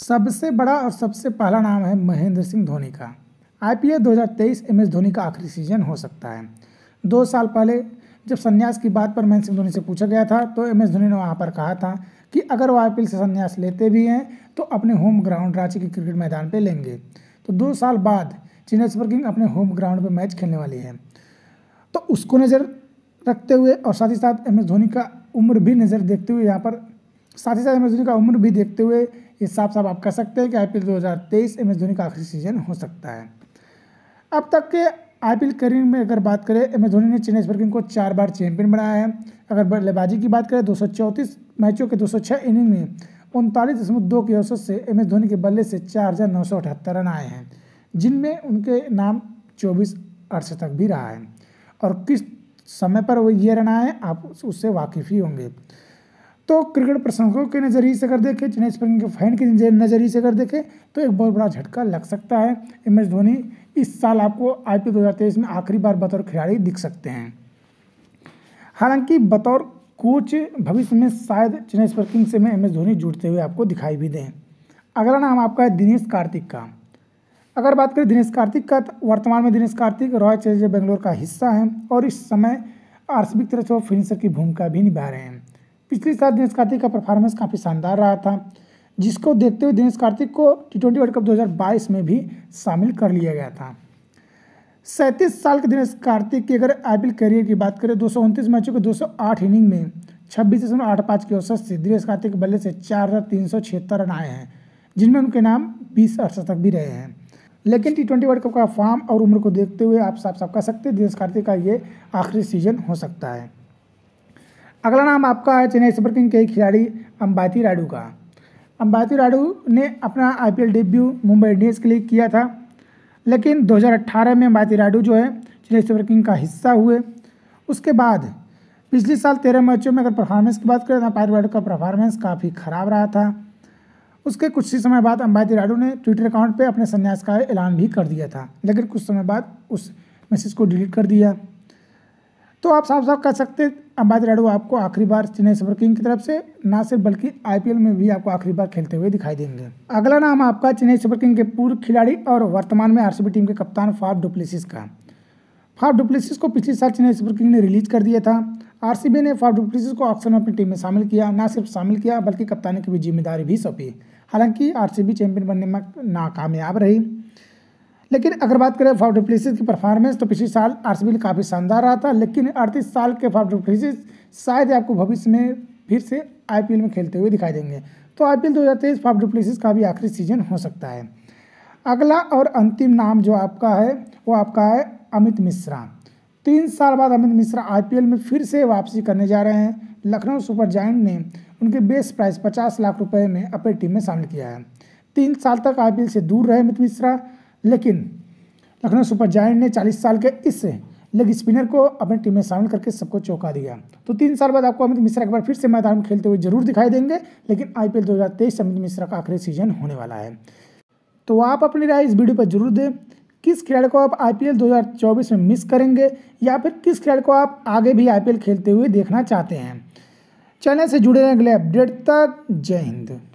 सबसे बड़ा और सबसे पहला नाम है महेंद्र सिंह धोनी का आईपीएल 2023 एमएस धोनी का आखिरी सीजन हो सकता है दो साल पहले जब संन्यास की बात पर महेंद्र सिंह धोनी से पूछा गया था तो एम एस धोनी ने वहाँ पर कहा था कि अगर वो आई से संन्यास लेते भी हैं तो अपने होम ग्राउंड रांची के क्रिकेट मैदान पर लेंगे तो दो साल बाद चेन्नई सुपर किंग अपने होम ग्राउंड पर मैच खेलने वाली है तो उसको नज़र रखते हुए और साथ ही साथ एम एस धोनी का उम्र भी नज़र देखते हुए यहाँ पर साथ ही साथ एम एस धोनी का उम्र भी देखते हुए इस साफ साफ आप कह सकते हैं कि आईपीएल 2023 एस धोनी का आखिरी सीजन हो सकता है अब तक के आईपीएल करियर में अगर बात करें एम एस धोनी ने चेन्नई सुपर किंग को चार बार चैंपियन बनाया है अगर बल्लेबाजी की बात करें दो मैचों के छः इनिंग में उनतालीस दशमलव दो की औसत से एम एस धोनी के बल्ले से चार हज़ार नौ सौ अठहत्तर रन आए हैं जिनमें उनके नाम चौबीस अर्श तक भी रहा है और किस समय पर वो ये रन आए आप उससे वाकिफ़ ही होंगे तो क्रिकेट प्रशंसकों के नज़रिए से अगर देखें चेन्नई सुपर के फैन के नज़रिए से अगर देखें तो एक बहुत बड़ा झटका लग सकता है एम एस धोनी इस साल आपको आई पी दो में आखिरी बार बतौर खिलाड़ी दिख सकते हैं हालांकि बतौर कोच भविष्य में शायद चेन्नई सुपर किंग्स में एम एस धोनी जुड़ते हुए आपको दिखाई भी दें अगला नाम आपका है दिनेश कार्तिक का अगर बात करें दिनेश कार्तिक का तो वर्तमान में दिनेश कार्तिक रॉयल चैलेंजर बेंगलोर का हिस्सा है और इस समय की तरफ फिनिशर की भूमिका भी निभा रहे हैं पिछले साल दिनेश कार्तिक का परफॉर्मेंस काफ़ी शानदार रहा था जिसको देखते हुए दिनेश कार्तिक को टी ट्वेंटी वर्ल्ड कप 2022 में भी शामिल कर लिया गया था सैंतीस साल के दिनेश कार्तिक की अगर आई करियर की बात करें दो मैचों के 208 इनिंग में छब्बीस दशमलव आठ पाँच की औसत से दिनेश कार्तिक के बल्ले से चार हज़ार तीन सौ छिहत्तर रन आए हैं जिनमें उनके नाम बीस तक भी रहे हैं लेकिन टी ट्वेंटी वर्ल्ड कप का फॉर्म और उम्र को देखते हुए आप साफ साफ कह सकते हैं दिनेश कार्तिक का ये आखिरी सीजन हो सकता है अगला नाम आपका है चेन्नई सुपर किंग के खिलाड़ी अम्बाती राडू का अम्बाती राडू ने अपना आई डेब्यू मुंबई इंडियंस के लिए किया था लेकिन 2018 में अम्बाती राडू जो है चेन्नई सुपर किंग का हिस्सा हुए उसके बाद पिछले साल तेरह मैचों में अगर परफॉर्मेंस की बात करें तो अम्बाती राडू का परफॉर्मेंस काफ़ी ख़राब रहा था उसके कुछ ही समय बाद अम्बाती राडू ने ट्विटर अकाउंट पर अपने संन्यास का ऐलान भी कर दिया था लेकिन कुछ समय बाद उस मैसेज को डिलीट कर दिया तो आप साफ साफ कह सकते हैं अंबाजी राडू आपको आखिरी बार चेन्नई सुपर किंग की तरफ से ना सिर्फ बल्कि आईपीएल में भी आपको आखिरी बार खेलते हुए दिखाई देंगे अगला नाम आपका चेन्नई सुपर किंग के पूर्व खिलाड़ी और वर्तमान में आरसीबी टीम के कप्तान फाफ डुप्लेसिस का फाफ डुप्लेसिस को पिछले साल चेन्नई सुपर किंग ने रिलीज कर दिया था आर ने फाफ डुप्लेसिस को ऑक्शन में अपनी टीम में शामिल किया ना सिर्फ शामिल किया बल्कि कप्तानी की भी जिम्मेदारी भी सौंपी हालांकि आर चैंपियन बनने में नाकामयाब रही लेकिन अगर बात करें फाफ डुप्लीसिस की परफॉर्मेंस तो पिछले साल आर्सबिल काफ़ी शानदार रहा था लेकिन अड़तीस साल के फाफ डुप्लीसिस शायद आपको भविष्य में फिर से आईपीएल में खेलते हुए दिखाई देंगे तो आईपीएल 2023 फाफ डुप्लीसिस का भी आखिरी सीजन हो सकता है अगला और अंतिम नाम जो आपका है वो आपका है अमित मिश्रा तीन साल बाद अमित मिश्रा आई में फिर से वापसी करने जा रहे हैं लखनऊ सुपर जैन ने उनके बेस प्राइस पचास लाख रुपये में अपनी टीम में शामिल किया है तीन साल तक आई से दूर रहे अमित मिश्रा लेकिन लखनऊ सुपर जायंट ने 40 साल के इस लेग स्पिनर को अपनी टीम में शामिल करके सबको चौंका दिया तो तीन साल बाद आपको अमित मिश्रा एक बार फिर से मैदान में खेलते हुए जरूर दिखाई देंगे लेकिन आईपीएल 2023 अमित मिश्रा का आखिरी सीजन होने वाला है तो आप अपनी राय इस वीडियो पर जरूर दें किस खिलाड़ी को आप आईपीएल 2024 में मिस करेंगे या फिर किस खिलाड़ी को आप आगे भी आई खेलते हुए देखना चाहते हैं चैनल से जुड़े रहें अगले अपडेट तक जय हिंद